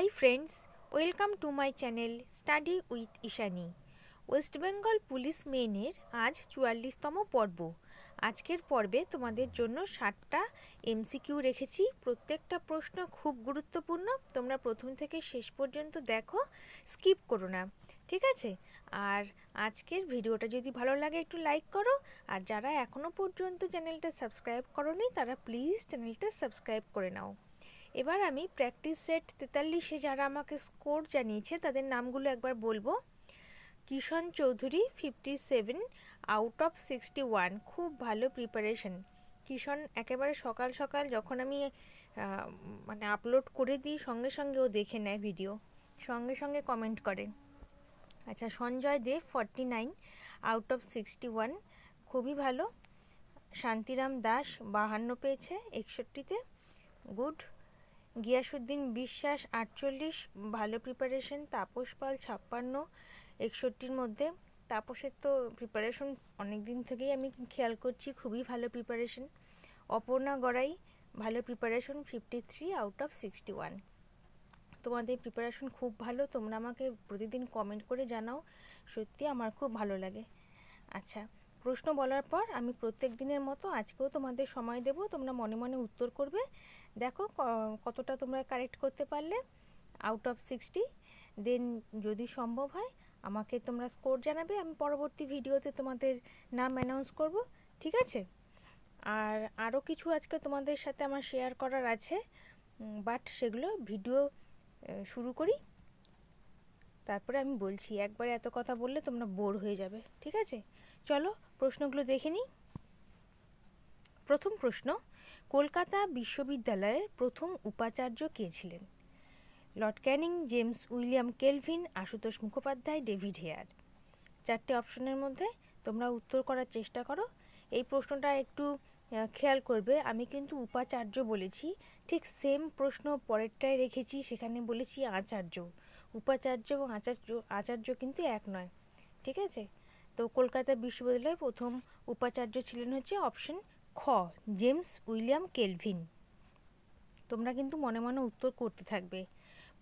high friends welcome to my channel study with Ishani West Bengal police মেনের আজ চুয়াল্লিশতম পর্ব আজকের পর্বে তোমাদের জন্য ষাটটা এমসিকিউ রেখেছি প্রত্যেকটা প্রশ্ন খুব গুরুত্বপূর্ণ তোমরা প্রথম থেকে শেষ পর্যন্ত দেখো স্কিপ করো না ঠিক আছে আর আজকের ভিডিওটা যদি ভালো লাগে একটু লাইক করো আর যারা এখনও পর্যন্ত চ্যানেলটা সাবস্ক্রাইব করনি তারা প্লিজ চ্যানেলটা সাবস্ক্রাইব করে নাও এবার আমি প্র্যাকটিস সেট তেতাল্লিশে যারা আমাকে স্কোর জানিয়েছে তাদের নামগুলো একবার বলবো Kishan Chowdhury fifty seven out of sixty one খুব ভালো প্রিপারেশন কিষণ একেবারে সকাল সকাল যখন আমি মানে আপলোড করে দিই সঙ্গে সঙ্গে ও দেখে নেয় ভিডিও সঙ্গে সঙ্গে কমেন্ট করে আচ্ছা Sanjay Dey forty nine out of sixty one খুবই ভালো শান্তিরাম দাস বাহান্ন পেয়েছে একষট্টিতে গুড গিয়াসুদ্দিন বিশ্বাস আটচল্লিশ ভালো প্রিপারেশন তাপস পাল ছাপ্পান্ন একষট্টির মধ্যে তাপসের তো প্রিপারেশন অনেক দিন থেকেই আমি খেয়াল করছি খুবই ভালো প্রিপারেশন অপর্ণা গড়াই ভালো preparation fifty three out of sixty one তোমাদের প্রিপারেশন খুব ভালো তোমরা আমাকে প্রতিদিন কমেন্ট করে জানাও সত্যি আমার খুব ভালো লাগে আচ্ছা প্রশ্ন বলার পর আমি প্রত্যেক দিনের মতো আজকেও তোমাদের সময় দেব তোমরা মনে মনে উত্তর করবে দেখো কতটা তোমরা কারেক্ট করতে পারলে আউট অফ সিক্সটি দেন যদি সম্ভব হয় আমাকে তোমরা স্কোর জানাবে আমি পরবর্তী ভিডিওতে তোমাদের নাম অ্যানাউন্স করব ঠিক আছে আর আরও কিছু আজকে তোমাদের সাথে আমার শেয়ার করার আছে বাট সেগুলো ভিডিও শুরু করি তারপরে আমি বলছি একবার এত কথা বললে তোমরা বোর হয়ে যাবে ঠিক আছে চলো প্রশ্নগুলো দেখে নিই প্রথম প্রশ্ন কলকাতা বিশ্ববিদ্যালয়ের প্রথম উপাচার্য কে ছিলেন Lord Canning James William Kelvin Ashutosh Mukhopadhyay David Hare চারটে অপশনের মধ্যে তোমরা উত্তর করার চেষ্টা করো এই প্রশ্নটা একটু খেয়াল করবে আমি কিন্তু উপাচার্য বলেছি ঠিক সেম প্রশ্ন পরেরটায় রেখেছি সেখানে বলেছি আচার্য উপাচার্য এবং আচার্য আচার্য কিন্তু এক নয় ঠিক আছে তো কলকাতা বিশ্ববিদ্যালয়ে প্রথম উপাচার্য ছিলেন হচ্ছে অপশন খ জেমস উইলিয়াম কেলভিন তোমরা কিন্তু মনে মনে উত্তর করতে থাকবে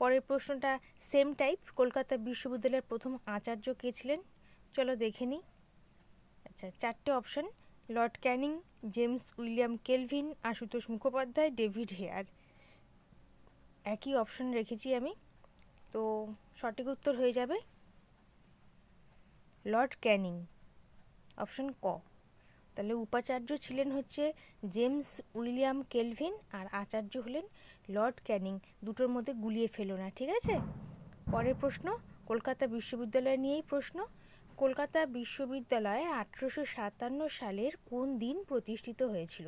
পরের প্রশ্নটা সেম টাইপ কলকাতা বিশ্ববিদ্যালয়ের প্রথম আচার্য কে ছিলেন চলো দেখে নিই আচ্ছা চারটে option Lord Canning James William Kelvin Ashutosh Mukhopadhyay David Hare একই অপশন রেখেছি আমি তো সঠিক উত্তর হয়ে যাবে লর্ড ক্যানিং অপশন ক তাহলে উপাচার্য ছিলেন হচ্ছে জেমস উইলিয়াম কেলভিন আর আচার্য হলেন লর্ড ক্যানিং দুটোর মধ্যে গুলিয়ে ফেলো না ঠিক আছে পরের প্রশ্ন কলকাতা বিশ্ববিদ্যালয় নিয়েই প্রশ্ন কলকাতা বিশ্ববিদ্যালয়ে আঠেরোশো সাতান্ন সালের কোন দিন প্রতিষ্ঠিত হয়েছিল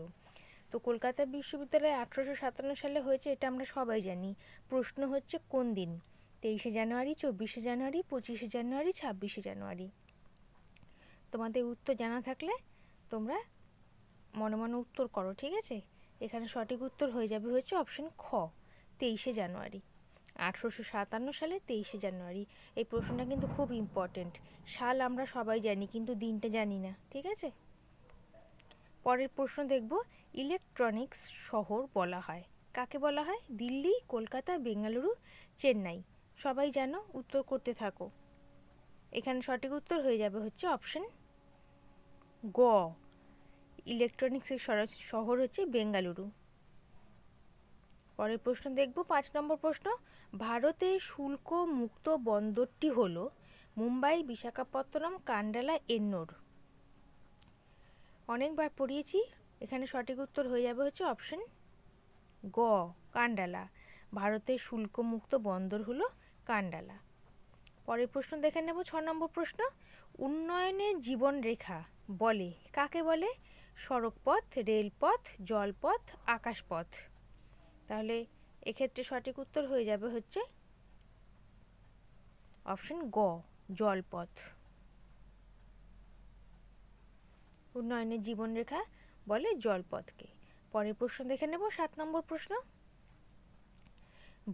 তো কলকাতা বিশ্ববিদ্যালয় আঠেরোশো সাতান্ন সালে হয়েছে এটা আমরা সবাই জানি প্রশ্ন হচ্ছে কোন দিন তেইশে জানুয়ারি চব্বিশে জানুয়ারি পঁচিশে জানুয়ারি ছাব্বিশে জানুয়ারি তোমাদের উত্তর জানা থাকলে তোমরা মনে মনে উত্তর করো ঠিক আছে এখানে সঠিক উত্তর হয়ে যাবে হচ্ছে অপশন খ তেইশে জানুয়ারি আঠেরোশো সাতান্ন সালে তেইশে জানুয়ারি এই প্রশ্নটা কিন্তু খুব ইম্পর্টেন্ট সাল আমরা সবাই জানি কিন্তু দিনটা জানি না ঠিক আছে পরের প্রশ্ন দেখব ইলেকট্রনিক্স শহর বলা হয় কাকে বলা হয় দিল্লি কলকাতা বেঙ্গালুরু চেন্নাই সবাই জানো উত্তর করতে থাকো এখানে সঠিক উত্তর হয়ে যাবে হচ্ছে অপশন গ ইলেকট্রনিক্সের শহর হচ্ছে বেঙ্গালুরু পরের প্রশ্ন দেখব পাঁচ নম্বর প্রশ্ন ভারতে শুল্ক মুক্ত বন্দরটি হল মুম্বাই বিশাখাপত্তনম কান্ডালা এন্নোর অনেকবার পড়িয়েছি এখানে সঠিক উত্তর হয়ে যাবে হচ্ছে অপশন গ কান্ডালা ভারতের শুল্কমুক্ত বন্দর হলো কান্ডালা পরের প্রশ্ন দেখে নেব ছ নম্বর প্রশ্ন উন্নয়নের জীবনরেখা বলে কাকে বলে সড়কপথ রেলপথ জলপথ আকাশপথ তাহলে এক্ষেত্রে সঠিক উত্তর হয়ে যাবে হচ্ছে অপশন গ জলপথ উন্নয়নের জীবনরেখা বলে জলপথকে পরের প্রশ্ন দেখে নেব সাত নম্বর প্রশ্ন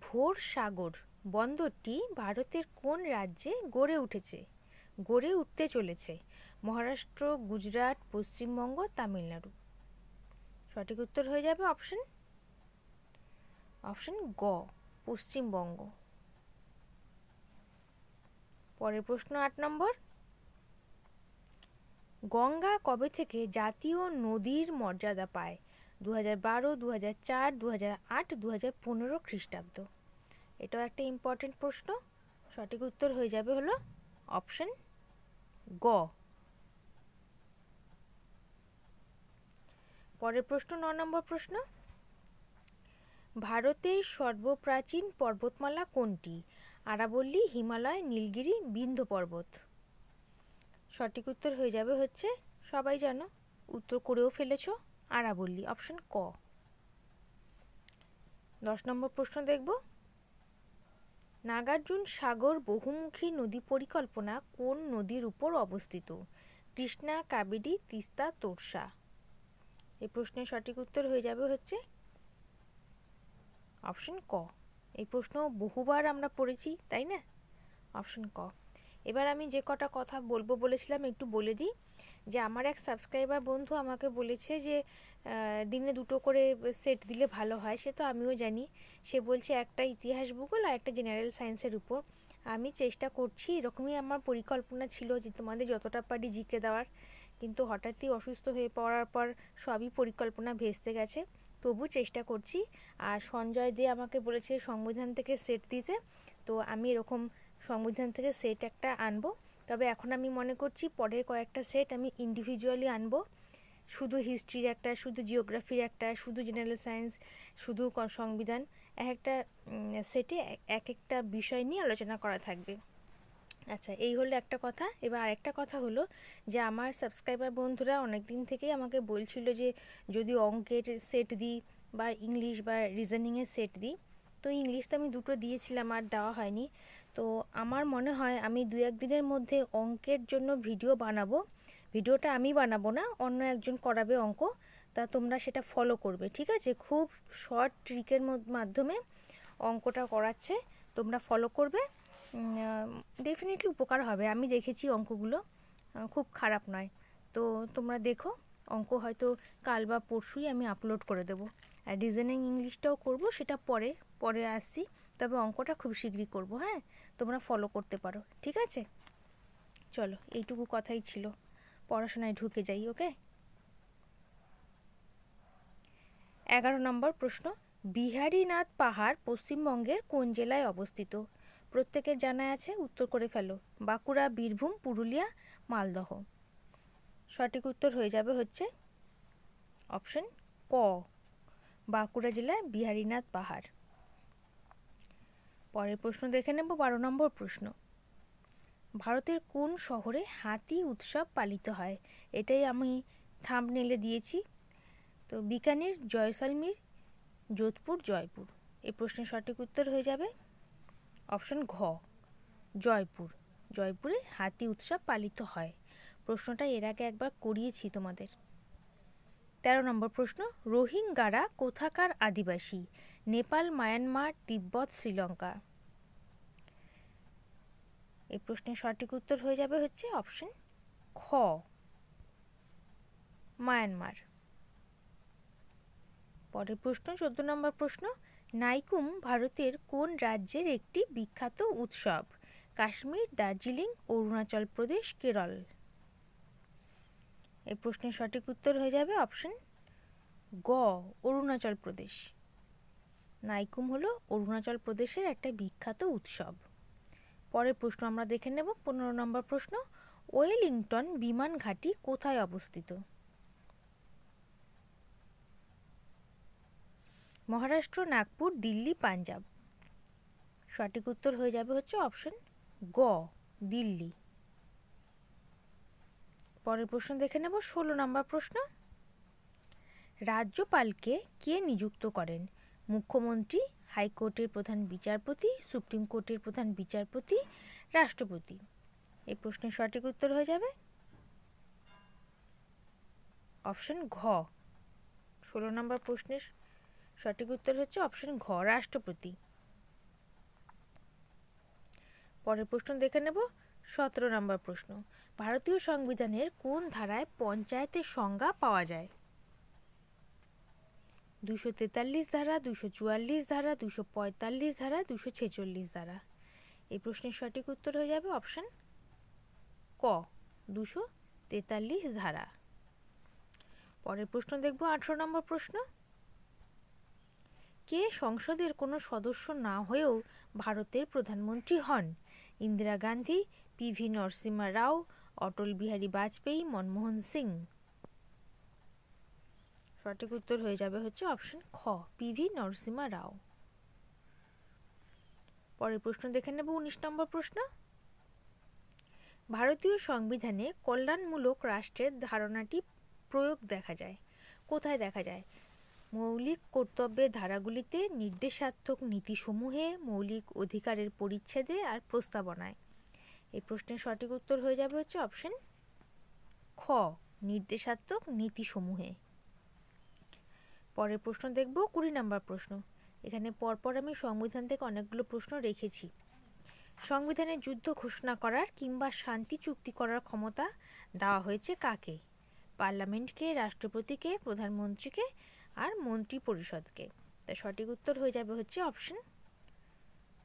ভোর সাগর বন্দরটি ভারতের কোন রাজ্যে গড়ে উঠেছে গড়ে উঠতে চলেছে মহারাষ্ট্র গুজরাট পশ্চিমবঙ্গ তামিলনাড়ু সঠিক উত্তর হয়ে যাবে অপশন অপশন গ পশ্চিমবঙ্গ পরের প্রশ্ন আট নম্বর গঙ্গা কবে থেকে জাতীয় নদীর মর্যাদা পায় দু হাজার বারো দু হাজার চার দু হাজার আট দু হাজার পনেরো খ্রিস্টাব্দ এটাও একটা ইম্পর্টেন্ট প্রশ্ন সঠিক উত্তর হয়ে যাবে হলো অপশন গ পরের প্রশ্ন ন নম্বর প্রশ্ন ভারতের সর্বপ্রাচীন পর্বতমালা কোনটি আরাবল্লী হিমালয় নীলগিরি বিন্ধ পর্বত সঠিক উত্তর হয়ে যাবে হচ্ছে সবাই জানো উত্তর করেও ফেলেছ আরাবল্লী অপশন ক দশ নম্বর প্রশ্ন দেখব নাগার্জুন সাগর বহুমুখী নদী পরিকল্পনা কোন নদীর উপর অবস্থিত কৃষ্ণা কাবেরী তিস্তা তোরসা এই প্রশ্নের সঠিক উত্তর হয়ে যাবে হচ্ছে অপশন ক এই প্রশ্ন বহুবার আমরা পড়েছি তাই না অপশন ক এবার আমি যে কটা কথা বলবো বলেছিলাম একটু বলে দিই যে আমার এক সাবস্ক্রাইবার বন্ধু আমাকে বলেছে যে দিনে দুটো করে সেট দিলে ভালো হয় সে তো আমিও জানি সে বলছে একটা ইতিহাস ভূগোল আর একটা জেনারেল সায়েন্সের উপর আমি চেষ্টা করছি এরকমই আমার পরিকল্পনা ছিল যে তোমাদের যতটা পারি জিকে দেওয়ার কিন্তু হঠাৎই অসুস্থ হয়ে পড়ার পর সবই পরিকল্পনা ভেস্তে গেছে তবু চেষ্টা করছি আর সঞ্জয় দে আমাকে বলেছে সংবিধান থেকে সেট দিতে তো আমি এরকম সংবিধান থেকে সেট একটা আনবো তবে এখন আমি মনে করছি পরের কয়েকটা সেট আমি ইন্ডিভিজুয়ালি আনবো শুধু হিস্ট্রির একটা শুধু জিওগ্রাফির একটা শুধু জেনারেল সায়েন্স শুধু সংবিধান এক একটা সেটে এক একটা বিষয় নিয়ে আলোচনা করা থাকবে আচ্ছা এই হলো একটা কথা এবার আরেকটা কথা হলো যে আমার সাবস্ক্রাইবার বন্ধুরা অনেক দিন থেকেই আমাকে বলছিল যে যদি অঙ্কের সেট দিই বা ইংলিশ বা রিজনিংয়ের সেট দিই তো ইংলিশ তো আমি দুটো দিয়েছিলাম আর দেওয়া হয়নি তো আমার মনে হয় আমি দু একদিনের মধ্যে অঙ্কের জন্য ভিডিও বানাবো ভিডিওটা আমি বানাবো না অন্য একজন করাবে অঙ্ক তা তোমরা সেটা ফলো করবে ঠিক আছে খুব শর্ট ট্রিকের মাধ্যমে অঙ্কটা করাচ্ছে তোমরা ফলো করবে ডেফিনেটলি উপকার হবে আমি দেখেছি অঙ্কগুলো খুব খারাপ নয় তো তোমরা দেখো অঙ্ক হয়তো কাল বা পরশুই আমি আপলোড করে দেবো আর রিজনিং ইংলিশটাও করব সেটা পরে পরে আসছি তবে অঙ্কটা খুব শীঘ্রই করব হ্যাঁ তোমরা ফলো করতে পারো ঠিক আছে চলো এইটুকু কথাই ছিল পড়াশোনায় ঢুকে যাই ওকে এগারো নম্বর প্রশ্ন বিহারীনাথ পাহাড় পশ্চিমবঙ্গের কোন জেলায় অবস্থিত প্রত্যেকে জানা আছে উত্তর করে ফেলো বাঁকুড়া বীরভূম পুরুলিয়া মালদহ সঠিক উত্তর হয়ে যাবে হচ্ছে অপশন ক বাঁকুড়া জেলায় বিহারীনাথ পাহাড় পরের প্রশ্ন দেখে নেব বারো নম্বর প্রশ্ন ভারতের কোন শহরে হাতি উৎসব পালিত হয় এটাই আমি নেলে দিয়েছি তো বিকানের জয়সলমীর যোধপুর জয়পুর এই প্রশ্নের সঠিক উত্তর হয়ে যাবে অপশন ঘ জয়পুর জয়পুরে হাতি উৎসব পালিত হয় প্রশ্নটা এর আগে একবার করিয়েছি তোমাদের তেরো নম্বর প্রশ্ন রোহিঙ্গারা কোথাকার আদিবাসী নেপাল মায়ানমার তিব্বত শ্রীলঙ্কা এই প্রশ্নের সঠিক উত্তর হয়ে যাবে হচ্ছে অপশন খ মায়ানমার পরের প্রশ্ন চোদ্দ নম্বর প্রশ্ন নাইকুম ভারতের কোন রাজ্যের একটি বিখ্যাত উৎসব কাশ্মীর দার্জিলিং অরুণাচল প্রদেশ কেরল এই প্রশ্নের সঠিক উত্তর হয়ে যাবে অপশন গ অরুণাচল প্রদেশ নাইকুম হলো অরুণাচল প্রদেশের একটা বিখ্যাত উৎসব পরের প্রশ্ন আমরা দেখে নেব পনেরো নম্বর প্রশ্ন ওয়েলিংটন বিমান ঘাঁটি কোথায় অবস্থিত মহারাষ্ট্র নাগপুর দিল্লি পাঞ্জাব সঠিক উত্তর হয়ে যাবে হচ্ছে অপশন গ দিল্লি পরের প্রশ্ন দেখে নেব ষোলো নম্বর প্রশ্ন রাজ্যপালকে কে নিযুক্ত করেন মুখ্যমন্ত্রী হাইকোর্টের প্রধান বিচারপতি সুপ্রিম কোর্টের প্রধান বিচারপতি রাষ্ট্রপতি এই প্রশ্নের সঠিক উত্তর হয়ে যাবে অপশন ঘ ষোলো নম্বর প্রশ্নের সঠিক উত্তর হচ্ছে অপশন ঘ রাষ্ট্রপতি পরের প্রশ্ন দেখে নেব সতেরো নম্বর প্রশ্ন ভারতীয় সংবিধানের কোন ধারায় পঞ্চায়েতের সংজ্ঞা পাওয়া যায় দুশো তেতাল্লিশ ধারা দুশো চুয়াল্লিশ ধারা দুশো পঁয়তাল্লিশ ধারা দুশো ছেচল্লিশ ধারা এই প্রশ্নের সঠিক উত্তর হয়ে যাবে অপশন ক দুশো তেতাল্লিশ ধারা পরের প্রশ্ন দেখব আঠারো নম্বর প্রশ্ন কে সংসদের কোনো সদস্য না হয়েও ভারতের প্রধানমন্ত্রী হন ইন্দিরা গান্ধী পি ভি নরসিমা রাও অটল বিহারী বাজপেয়ী মনমোহন সিং সঠিক উত্তর হয়ে যাবে হচ্ছে অপশন খ পি ভি নরসিমা রাও পরের প্রশ্ন দেখে নেব উনিশ নম্বর প্রশ্ন ভারতীয় সংবিধানে কল্যাণমূলক রাষ্ট্রের ধারণাটি প্রয়োগ দেখা যায় কোথায় দেখা যায় মৌলিক কর্তব্যের ধারাগুলিতে নির্দেশাত্মক নীতিসমূহে মৌলিক অধিকারের পরিচ্ছেদে আর প্রস্তাবনায় এই প্রশ্নের সঠিক উত্তর হয়ে যাবে হচ্ছে অপশন খ নির্দেশাত্মক নীতিসমূহে পরের প্রশ্ন দেখব কুড়ি নাম্বার প্রশ্ন এখানে পরপর আমি সংবিধান থেকে অনেকগুলো প্রশ্ন রেখেছি সংবিধানে যুদ্ধ ঘোষণা করার কিংবা শান্তি চুক্তি করার ক্ষমতা দেওয়া হয়েছে কাকে পার্লামেন্টকে রাষ্ট্রপতিকে প্রধানমন্ত্রীকে আর মন্ত্রী পরিষদকে তা সঠিক উত্তর হয়ে যাবে হচ্ছে অপশন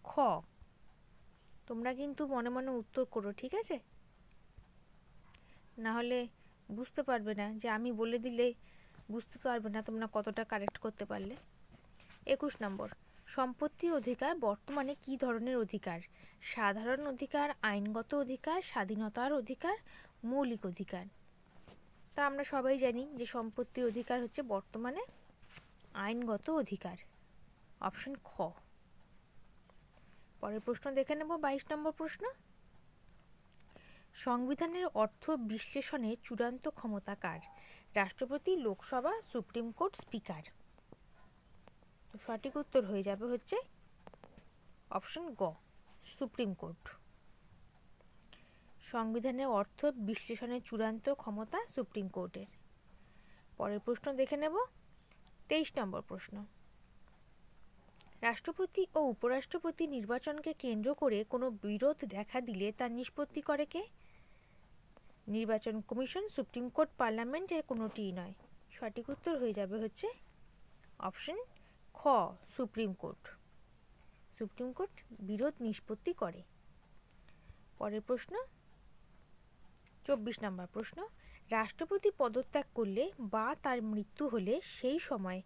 খ তোমরা কিন্তু মনে মনে উত্তর করো ঠিক আছে না হলে বুঝতে পারবে না যে আমি বলে দিলে বুঝতে পারবে না তোমরা কতটা কারেক্ট করতে পারলে একুশ নম্বর সম্পত্তি অধিকার বর্তমানে কি ধরনের অধিকার সাধারণ অধিকার আইনগত অধিকার স্বাধীনতার অধিকার মৌলিক অধিকার তা আমরা সবাই জানি যে সম্পত্তির অধিকার হচ্ছে বর্তমানে আইনগত অধিকার অপশন খ পরের প্রশ্ন দেখে নেব বাইশ নম্বর প্রশ্ন সংবিধানের অর্থ বিশ্লেষণের চূড়ান্ত ক্ষমতা কার রাষ্ট্রপতি লোকসভা সুপ্রিম কোর্ট স্পিকার সঠিক উত্তর হয়ে যাবে হচ্ছে অপশন গ সুপ্রিম কোর্ট সংবিধানের অর্থ বিশ্লেষণের চূড়ান্ত ক্ষমতা সুপ্রিম কোর্টের পরের প্রশ্ন দেখে নেব তেইশ নম্বর প্রশ্ন রাষ্ট্রপতি ও উপরাষ্ট্রপতি নির্বাচনকে কেন্দ্র করে কোনো বিরোধ দেখা দিলে তার নিষ্পত্তি করে কে নির্বাচন কমিশন সুপ্রিম কোর্ট পার্লামেন্টের কোনোটিই নয় সঠিক উত্তর হয়ে যাবে হচ্ছে অপশন খ সুপ্রিম কোর্ট সুপ্রিম কোর্ট বিরোধ নিষ্পত্তি করে পরের প্রশ্ন চব্বিশ নম্বর প্রশ্ন রাষ্ট্রপতি পদত্যাগ করলে বা তার মৃত্যু হলে সেই সময়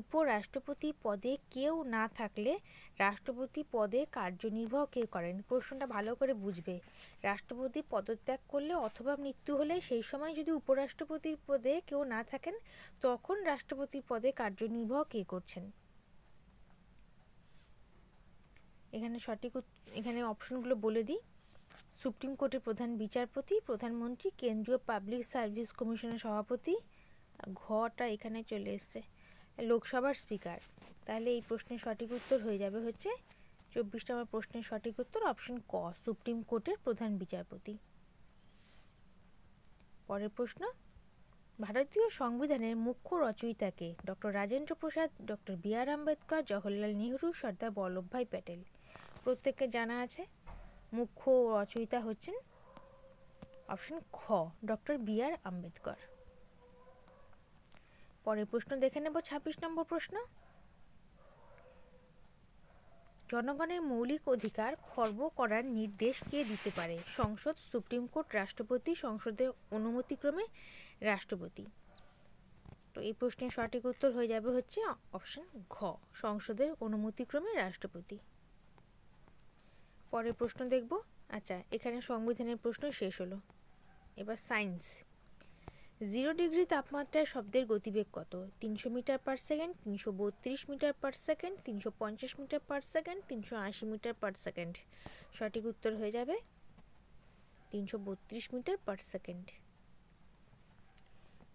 উপরাষ্ট্রপতি পদে কেউ না থাকলে রাষ্ট্রপতি পদে কার্যনির্বাহ কে করেন প্রশ্নটা ভালো করে বুঝবে রাষ্ট্রপতি পদত্যাগ করলে অথবা মৃত্যু হলে সেই সময় যদি উপরাষ্ট্রপতির পদে কেউ না থাকেন তখন রাষ্ট্রপতি পদে কার্যনির্বাহ কে করছেন এখানে সঠিক এখানে অপশনগুলো বলে দিই সুপ্রিম কোর্টের প্রধান বিচারপতি প্রধানমন্ত্রী কেন্দ্রীয় পাবলিক সার্ভিস কমিশনের সভাপতি ঘটা এখানে চলে এসছে লোকসভার স্পিকার তাহলে এই প্রশ্নের সঠিক উত্তর হয়ে যাবে হচ্ছে চব্বিশটা আমার প্রশ্নের সঠিক উত্তর অপশন ক সুপ্রিম কোর্টের প্রধান বিচারপতি পরের প্রশ্ন ভারতীয় সংবিধানের মুখ্য রচয়িতাকে doctor Rajendra Prasad doctor B R Ambedkar Jawaharlal Nehru Sardar Vallabhbhai Patel প্রত্যেককে জানা আছে মুখ্য রচয়িতা হচ্ছেন অপশন খ ডক্টর বি আর আম্বেদকর পরের প্রশ্ন দেখে নেব ছাব্বিশ নম্বর প্রশ্ন জনগণের মৌলিক অধিকার খর্ব করার নির্দেশ কে দিতে পারে সংসদ সুপ্রিম কোর্ট রাষ্ট্রপতি সংসদের অনুমতিক্রমে রাষ্ট্রপতি তো এই প্রশ্নের সঠিক উত্তর হয়ে যাবে হচ্ছে অপশন ঘ সংসদের অনুমতিক্রমে রাষ্ট্রপতি পরের প্রশ্ন দেখব আচ্ছা এখানে সংবিধানের প্রশ্ন শেষ হলো এবার সায়েন্স জিরো ডিগ্রি তাপমাত্রায় শব্দের গতিবেগ কত তিনশো মিটার পার সেকেন্ড তিনশো বত্রিশ মিটার পার সেকেন্ড তিনশো পঞ্চাশ মিটার পার সেকেন্ড তিনশো আশি মিটার পার সেকেন্ড সঠিক উত্তর হয়ে যাবে তিনশো বত্রিশ মিটার পার সেকেন্ড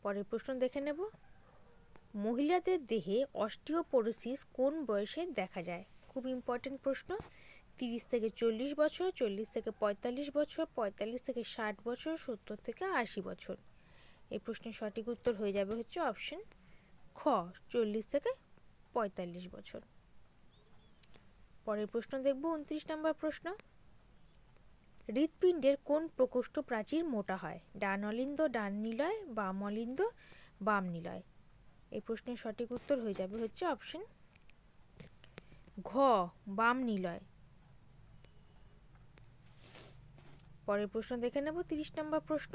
পরের প্রশ্ন দেখে নেব মহিলাদের দেহে অস্টিওপোরোসিস কোন বয়সে দেখা যায় খুব ইম্পর্টেন্ট প্রশ্ন তিরিশ থেকে চল্লিশ বছর চল্লিশ থেকে পঁয়তাল্লিশ বছর পঁয়তাল্লিশ থেকে ষাট বছর সত্তর থেকে আশি বছর এই প্রশ্নের সঠিক উত্তর হয়ে যাবে হচ্ছে অপশন খ চল্লিশ থেকে পঁয়তাল্লিশ বছর পরের প্রশ্ন দেখব উনত্রিশ নম্বর প্রশ্ন হৃৎপিণ্ডের কোন প্রকোষ্ঠ প্রাচীর মোটা হয় ডান অলিন্দ ডান নিলয় বাম অলিন্দ বাম নিলয় এই প্রশ্নের সঠিক উত্তর হয়ে যাবে হচ্ছে অপশন ঘ বাম নিলয় পরের প্রশ্ন দেখে নেব তিরিশ নম্বর প্রশ্ন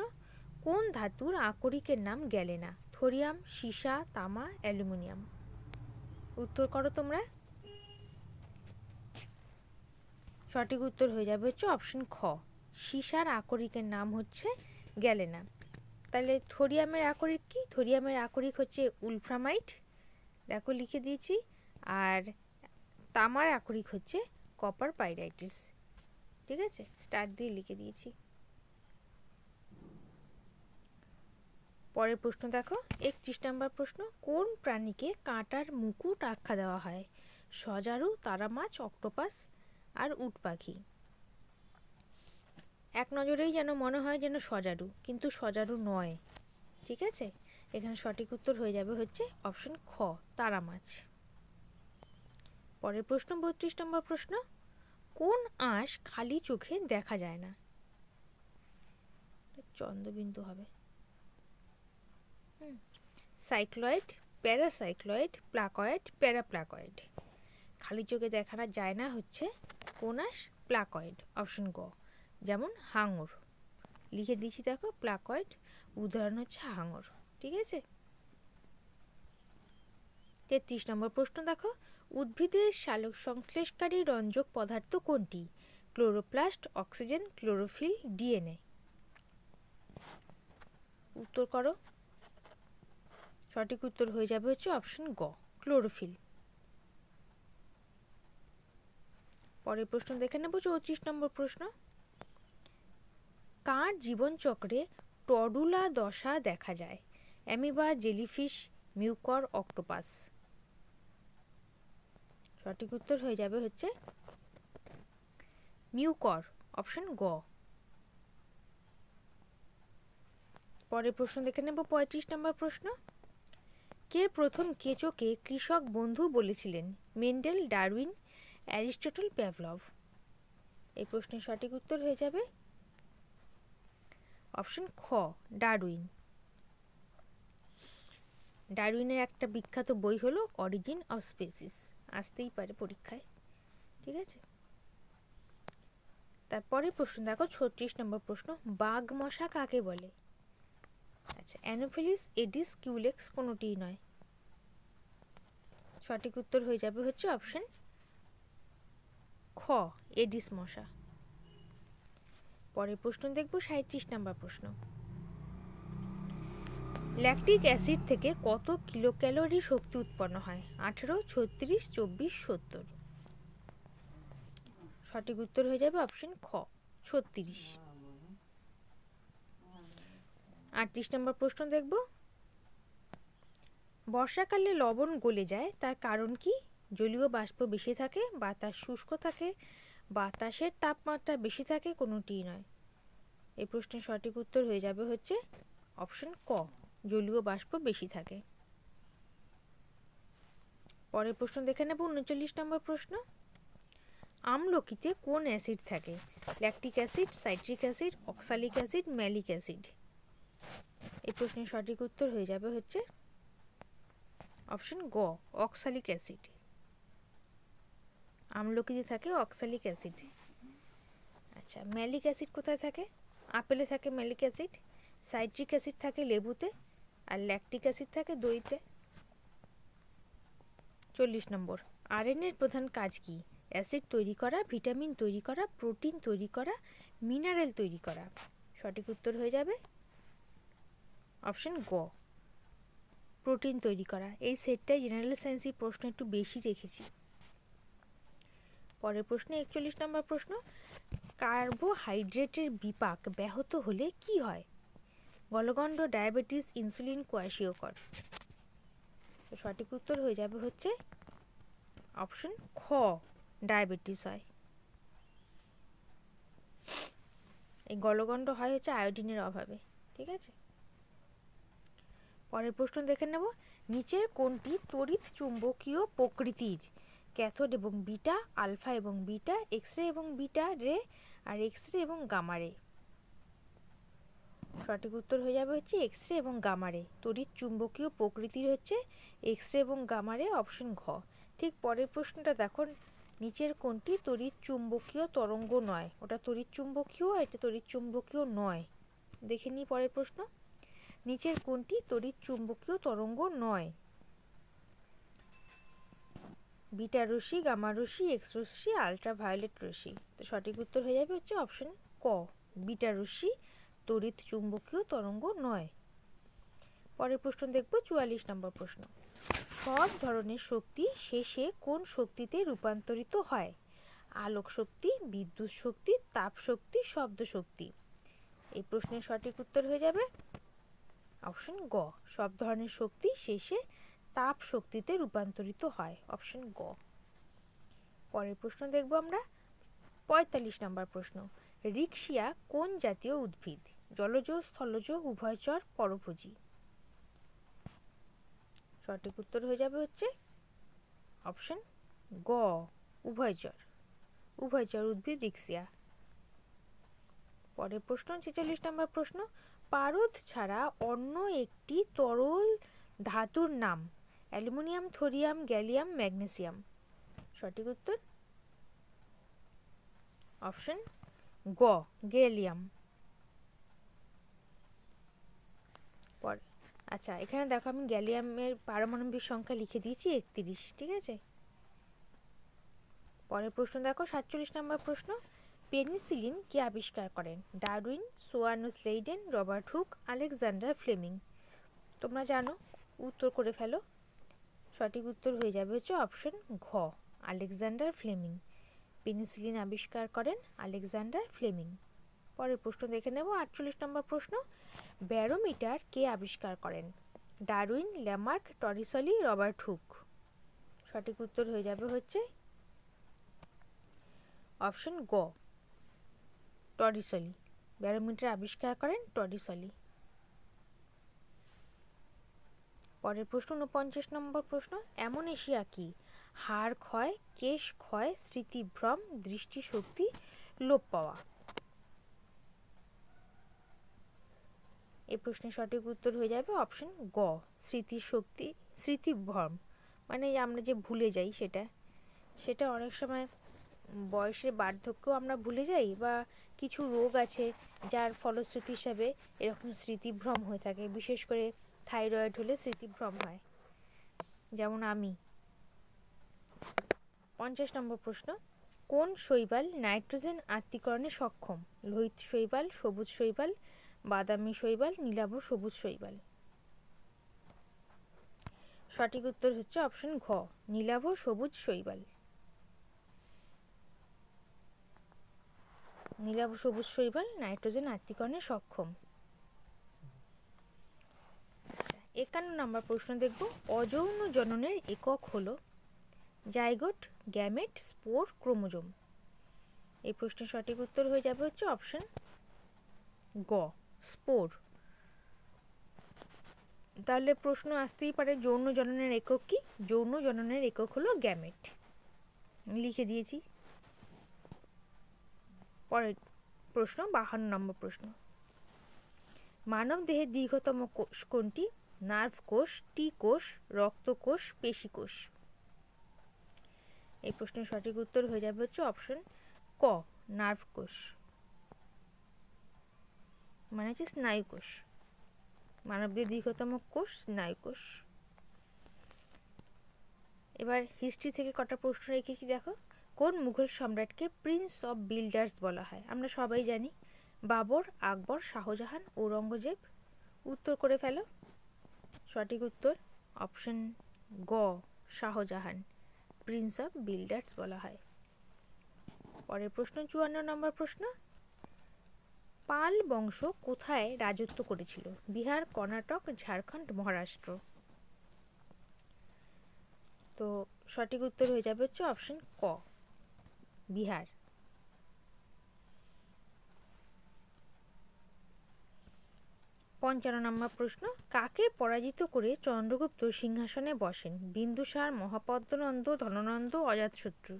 কোন ধাতুর আকরিকের নাম গেলে না থোরিয়াম সীসা তামা অ্যালুমিনিয়াম উত্তর করো তোমরা সঠিক উত্তর হয়ে যাবে হচ্ছে অপশন খ সীসার আকরিকের নাম হচ্ছে গ্যালেনা তাহলে থোরিয়ামের আকরিক কি থোরিয়ামের আকরিক হচ্ছে উলফ্রামাইট দেখো লিখে দিয়েছি আর তামার আকরিক হচ্ছে কপার পাইরাইটিস ঠিক আছে স্টার দিয়ে লিখে দিয়েছি পরের প্রশ্ন দেখো একত্রিশ নম্বর প্রশ্ন কোন প্রাণীকে কাঁটার মুকুট আখ্যা দেওয়া হয় সজারু তারা মাছ অক্টোপাস আর উট পাখি এক নজরেই যেন মনে হয় যেন সজারু কিন্তু সজারু নয় ঠিক আছে এখানে সঠিক উত্তর হয়ে যাবে হচ্ছে অপশন খ তারা মাছ পরের প্রশ্ন বত্রিশ নম্বর প্রশ্ন কোন আঁশ খালি চোখে দেখা যায় না চন্দ্রবিন্দু হবে সাইক্লয়েড প্যারাসাইক্লয়েড প্লাকয়েড প্যারাপ্লাকয়েড খালি চোখে দেখানা যায় না হচ্ছে কোন আঁশ প্লাকয়েড অপশন গ যেমন হাঙর লিখে দিচ্ছি দেখো প্লাকয়েড উদাহরণ হচ্ছে হাঙর ঠিক আছে তেত্রিশ নম্বর প্রশ্ন দেখো উদ্ভিদের সালোক সংশ্লেষকারী রঞ্জক পদার্থ কোনটি ক্লোরোপ্লাস্ট অক্সিজেন ক্লোরোফিল ডিএনএ উত্তর করো সঠিক উত্তর হয়ে যাবে হচ্ছে অপশন গ ক্লোরোফিল পরের প্রশ্ন দেখে নেব চৌত্রিশ নম্বর প্রশ্ন কার জীবনচক্রে টডুলা দশা দেখা যায় অ্যামিবা জেলিফিশ মিউকর অক্টোপাস সঠিক উত্তর হয়ে যাবে হচ্ছে মিউকর অপশন গ পরের প্রশ্ন দেখে নেব পঁয়ত্রিশ নম্বর প্রশ্ন কে প্রথম কেচোকে কৃষক বন্ধু বলেছিলেন মেন্ডেল ডারউইন অ্যারিস্টটল প্যাভলভ এই প্রশ্নের সঠিক উত্তর হয়ে যাবে অপশন খ ডারউইন ডারউইনের একটা বিখ্যাত বই হলো অরিজিন অফ স্পেসিস আসতেই পারে পরীক্ষায় ঠিক আছে তারপরের প্রশ্ন দেখো ছত্রিশ নম্বর প্রশ্ন বাঘ মশা কাকে বলে আচ্ছা অ্যানোফিলিস এডিস কিউলেক্স কোনোটিই নয় সঠিক উত্তর হয়ে যাবে হচ্ছে অপশন খ এডিস মশা পরের প্রশ্ন দেখব সাঁত্রিশ নম্বর প্রশ্ন ল্যাকটিক অ্যাসিড থেকে কত কিলো ক্যালোরি শক্তি উৎপন্ন হয় আঠেরো ছত্রিশ চব্বিশ সত্তর সঠিক উত্তর হয়ে যাবে অপশন খ ছত্রিশ আটত্রিশ নম্বর প্রশ্ন দেখব বর্ষাকালে লবণ গলে যায় তার কারণ কি জলীয় বাষ্প বেশি থাকে বাতাস শুষ্ক থাকে বাতাসের তাপমাত্রা বেশি থাকে কোনোটিই নয় এই প্রশ্নের সঠিক উত্তর হয়ে যাবে হচ্ছে অপশন ক জলীয় বাষ্প বেশি থাকে পরের প্রশ্ন দেখে নেব উনচল্লিশ নম্বর প্রশ্ন আমলকিতে কোন অ্যাসিড থাকে lactic acid citric acid oxalic acid malic acid এই প্রশ্নের সঠিক উত্তর হয়ে যাবে হচ্ছে অপশন গ অক্সালিক অ্যাসিড আমলকিতে থাকে অক্সালিক অ্যাসিড আচ্ছা ম্যালিক অ্যাসিড কোথায় থাকে আপেলে থাকে ম্যালিক অ্যাসিড সাইট্রিক অ্যাসিড থাকে লেবুতে আর ল্যাকটিক অ্যাসিড থাকে দইতে চল্লিশ নম্বর আরএনএর প্রধান কাজ কি অ্যাসিড তৈরি করা ভিটামিন তৈরি করা প্রোটিন তৈরি করা মিনারেল তৈরি করা সঠিক উত্তর হয়ে যাবে অপশন গ প্রোটিন তৈরি করা এই সেটটাই জেনারেল সায়েন্সের প্রশ্ন একটু বেশি রেখেছি পরের প্রশ্নে একচল্লিশ নম্বর প্রশ্ন কার্বোহাইড্রেটের বিপাক ব্যাহত হলে কি হয় গলগণ্ড ডায়াবেটিস ইনসুলিন কোয়াশিওকর তো সঠিক উত্তর হয়ে যাবে হচ্ছে অপশন খ ডায়াবেটিস হয় এই গলগণ্ড হয় হচ্ছে আয়োডিনের অভাবে ঠিক আছে পরের প্রশ্ন দেখে নেব নিচের কোনটি তড়িৎ চুম্বকীয় প্রকৃতির ক্যাথোড এবং বিটা আলফা এবং বিটা এক্স রে এবং বিটা রে আর এক্স রে এবং গামা রে সঠিক উত্তর হয়ে যাবে হচ্ছে এক্স রে এবং গামারে তড়িৎ চুম্বকীয় প্রকৃতির হচ্ছে এক্স রে এবং গামারে অপশন ঘ ঠিক পরের প্রশ্নটা দেখো নিচের কোনটি তড়িৎ চুম্বকীয় তরঙ্গ নয় ওটা তড়িৎ চুম্বকীয় আর এটা তড়িৎ চুম্বকীয় নয় দেখে নিই পরের প্রশ্ন নিচের কোনটি তড়িৎ চুম্বকীয় তরঙ্গ নয় বিটা রশ্মি গামা রশ্মি এক্স রশ্মি আলট্রাভায়োলেট রশ্মি তো সঠিক উত্তর হয়ে যাবে হচ্ছে অপশন ক বিটা রশ্মি তড়িৎ চুম্বকীয় তরঙ্গ নয় পরের প্রশ্ন দেখব চুয়াল্লিশ নম্বর প্রশ্ন সব ধরনের শক্তি শেষে কোন শক্তিতে রূপান্তরিত হয় আলোক শক্তি বিদ্যুৎ শক্তি তাপ শক্তি শব্দ শক্তি এই প্রশ্নের সঠিক উত্তর হয়ে যাবে অপশন গ সব ধরনের শক্তি শেষে তাপ শক্তিতে রূপান্তরিত হয় অপশন গ পরের প্রশ্ন দেখব আমরা পঁয়তাল্লিশ নম্বর প্রশ্ন রিক্সিয়া কোন জাতীয় উদ্ভিদ জলজ স্থলজ উভয়চর পরভোজী সঠিক উত্তর হয়ে যাবে হচ্ছে অপশন গ উভয়চর উভয়চর উদ্ভিদ রিক্সিয়া পরের প্রশ্ন ছেচল্লিশ নম্বর প্রশ্ন পারদ ছাড়া অন্য একটি তরল ধাতুর নাম অ্যালুমিনিয়াম থোরিয়াম গ্যালিয়াম ম্যাগনেসিয়াম সঠিক উত্তর অপশন গ গ্যালিয়াম আচ্ছা এখানে দেখো আমি গ্যালিয়ামের পারমাণবিক সংখ্যা লিখে দিয়েছি একত্রিশ ঠিক আছে পরের প্রশ্ন দেখো সাতচল্লিশ নম্বর প্রশ্ন পেনিসিলিন কি আবিষ্কার করেন Darwin Schwann Schleiden Robert Hooke Alexander Fleming তোমরা জানো উত্তর করে ফেলো সঠিক উত্তর হয়ে যাবে হচ্ছে অপশন ঘ আলেকজান্ডার ফ্লেমিং পেনিসিলিন আবিষ্কার করেন আলেকজান্ডার ফ্লেমিং পরের প্রশ্ন দেখে নেব আটচল্লিশ নম্বর প্রশ্ন ব্যারোমিটার কে আবিষ্কার করেন Darwin Lamarck Torricelli Robert Hooke সঠিক উত্তর হয়ে যাবে হচ্ছে অপশন গ টরিসলি ব্যারোমিটার আবিষ্কার করেন টরিসলি পরের প্রশ্ন উনপঞ্চাশ নম্বর প্রশ্ন এমন এশিয়া কি হাড় ক্ষয় কেশ ক্ষয় স্মৃতিভ্রম দৃষ্টিশক্তি লোপ পাওয়া এই প্রশ্নের সঠিক উত্তর হয়ে যাবে অপশন গ স্মৃতিশক্তি স্মৃতিভ্রম মানে আমরা যে ভুলে যাই সেটা সেটা অনেক সময় বয়সের বার্ধক্যও আমরা ভুলে যাই বা কিছু রোগ আছে যার ফলশ্রুতি হিসাবে এরকম স্মৃতিভ্রম হয়ে থাকে বিশেষ করে থাইরয়েড হলে স্মৃতিভ্রম হয় যেমন আমি পঞ্চাশ নম্বর প্রশ্ন কোন শৈবাল নাইট্রোজেন আত্মীকরণে সক্ষম লোহিত শৈবাল সবুজ শৈবাল বাদামি শৈবাল নীলাভ সবুজ শৈবাল সঠিক উত্তর হচ্ছে অপশন ঘ নীলাভ সবুজ শৈবাল নীলাভ সবুজ শৈবাল নাইট্রোজেন আত্মীকরণে সক্ষম একান্ন নম্বর প্রশ্ন দেখব অযৌন জননের একক হল জাইগোট গ্যামেট স্পোর ক্রোমোজোম এই প্রশ্নের সঠিক উত্তর হয়ে যাবে হচ্ছে অপশন গ স্পোর তাহলে প্রশ্ন আসতেই পারে যৌন জননের একক কি যৌন জননের একক হলো গ্যামেট লিখে দিয়েছি পরের প্রশ্ন বাহান্ন নম্বর প্রশ্ন মানব দেহের দীর্ঘতম কোষ কোনটি নার্ভ কোষ টি কোষ রক্ত কোষ পেশি কোষ এই প্রশ্নের সঠিক উত্তর হয়ে যাবে হচ্ছে অপশন ক নার্ভ কোষ মানে হচ্ছে স্নায়ুকোষ মানবদের দীর্ঘতম কোষ স্নায়ুকোষ এবার হিস্ট্রি থেকে কটা প্রশ্ন রেখেছি দেখো কোন মুঘল সম্রাটকে প্রিন্স অফ বিল্ডার্স বলা হয় আমরা সবাই জানি বাবর আকবর শাহজাহান ঔরঙ্গজেব উত্তর করে ফেলো সঠিক উত্তর অপশন গ শাহজাহান প্রিন্স অফ বিল্ডার্স বলা হয় পরের প্রশ্ন চুয়ান্ন নম্বর প্রশ্ন পাল বংশ কোথায় রাজত্ব করেছিল বিহার কর্ণাটক ঝাড়খণ্ড মহারাষ্ট্র তো সঠিক উত্তর হয়ে যাবে হচ্ছে অপশন ক বিহার পঞ্চান্ন নম্বর প্রশ্ন কাকে পরাজিত করে চন্দ্রগুপ্ত সিংহাসনে বসেন বিন্দুসার মহাপদ্মনন্দ ধননন্দ অজাতশত্রু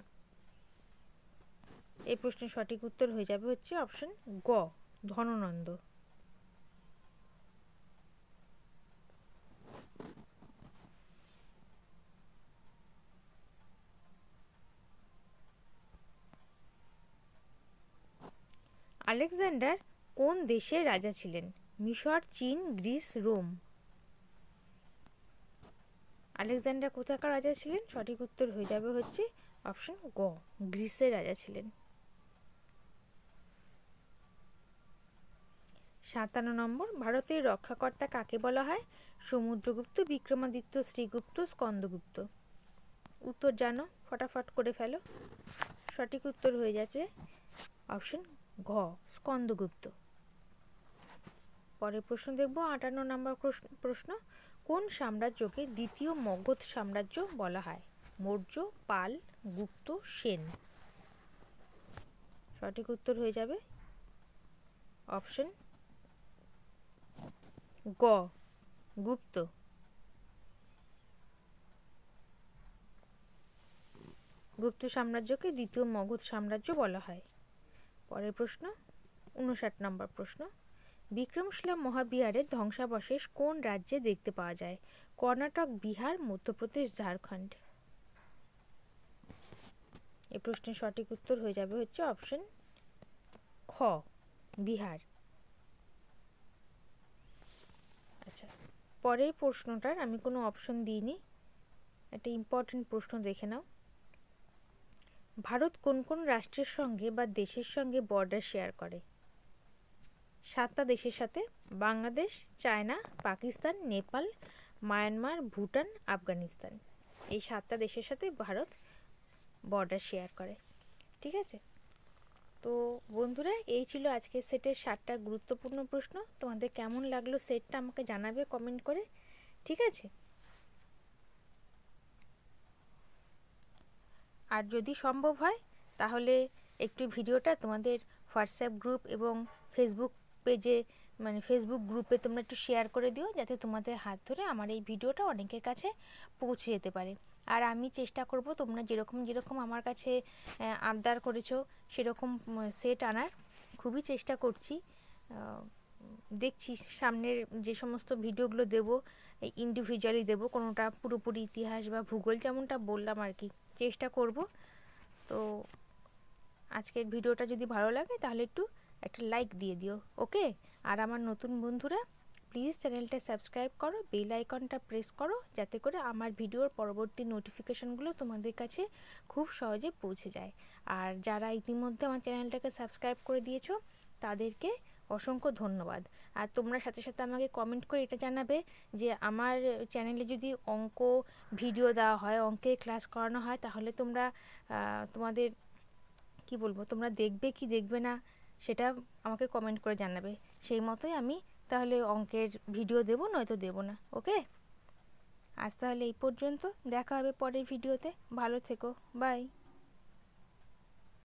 এই প্রশ্নের সঠিক উত্তর হয়ে যাবে হচ্ছে অপশন গ ধননন্দ আলেকজান্ডার কোন দেশের রাজা ছিলেন মিশর চীন গ্রিস রোম আলেকজান্ডার কোথাকার রাজা ছিলেন সঠিক উত্তর হয়ে যাবে হচ্ছে অপশন গ গ্রিসের রাজা ছিলেন সাতান্ন নম্বর ভারতের রক্ষাকর্তা কাকে বলা হয় সমুদ্রগুপ্ত বিক্রমাদিত্য শ্রীগুপ্ত স্কন্দগুপ্ত উত্তর জানো ফটাফট করে ফেলো সঠিক উত্তর হয়ে যাচ্ছে অপশন ঘ স্কন্দগুপ্ত পরের প্রশ্ন দেখব আটান্ন নম্বর প্রশ্ন কোন সাম্রাজ্যকে দ্বিতীয় মগধ সাম্রাজ্য বলা হয় মৌর্য পাল গুপ্ত সেন সঠিক উত্তর হয়ে যাবে অপশন গ গুপ্ত গুপ্ত সাম্রাজ্যকে দ্বিতীয় মগধ সাম্রাজ্য বলা হয় পরের প্রশ্ন উনষাট নম্বর প্রশ্ন বিক্রমশিলা মহাবিহারের ধ্বংসাবশেষ কোন রাজ্যে দেখতে পাওয়া যায় কর্ণাটক বিহার মধ্যপ্রদেশ ঝাড়খণ্ড এ প্রশ্নের সঠিক উত্তর হয়ে যাবে হচ্ছে অপশন খ বিহার আচ্ছা পরের প্রশ্নটার আমি কোনো অপশন দিইনি একটা ইম্পর্টেন্ট প্রশ্ন দেখে নাও ভারত কোন কোন রাষ্ট্রের সঙ্গে বা দেশের সঙ্গে বর্ডার শেয়ার করে সাতটা দেশের সাথে বাংলাদেশ চায়না পাকিস্তান নেপাল মায়ানমার ভুটান আফগানিস্তান এই সাতটা দেশের সাথে ভারত বর্ডার শেয়ার করে ঠিক আছে তো বন্ধুরা এই ছিল আজকে সেটের সাতটা গুরুত্বপূর্ণ প্রশ্ন তোমাদের কেমন লাগলো সেটটা আমাকে জানাবে কমেন্ট করে ঠিক আছে আর যদি সম্ভব হয় তাহলে একটু ভিডিওটা তোমাদের হোয়াটসঅ্যাপ গ্রুপ এবং ফেসবুক পেজে মানে ফেসবুক গ্রুপে তোমরা একটু শেয়ার করে দিও যাতে তোমাদের হাত ধরে আমার এই ভিডিওটা অনেকের কাছে পৌঁছে যেতে পারে আর আমি চেষ্টা করব তোমরা যেরকম যেরকম আমার কাছে আবদার করেছো সেরকম সেট আনার খুবই চেষ্টা করছি দেখছি সামনের যে সমস্ত ভিডিওগুলো দেব ইন্ডিভিজুয়ালি দেব কোনোটা পুরোপুরি ইতিহাস বা ভূগোল যেমনটা বললাম আর কি চেষ্টা করব তো আজকের ভিডিওটা যদি ভালো লাগে তাহলে একটু একটা লাইক দিয়ে দিও ওকে আর আমার নতুন বন্ধুরা প্লিজ চ্যানেলটা সাবস্ক্রাইব করো বেল আইকনটা প্রেস করো যাতে করে আমার ভিডিওর পরবর্তী নোটিফিকেশনগুলো তোমাদের কাছে খুব সহজে পৌঁছে যায় আর যারা ইতিমধ্যে আমার চ্যানেলটাকে সাবস্ক্রাইব করে দিয়েছো তাদেরকে অসংখ্য ধন্যবাদ আর তোমরা সাথে সাথে আমাকে কমেন্ট করে এটা জানাবে যে আমার চ্যানেলে যদি অঙ্ক ভিডিও দেওয়া হয় অঙ্কের ক্লাস করানো হয় তাহলে তোমরা তোমাদের কি বলবো তোমরা দেখবে কি দেখবে না সেটা আমাকে কমেন্ট করে জানাবে সেই মতোই আমি তাহলে অঙ্কের ভিডিও দেবো নয়তো দেবো না ওকে আজ তাহলে এই পর্যন্ত দেখা হবে পরের ভিডিওতে ভালো থেকো বাই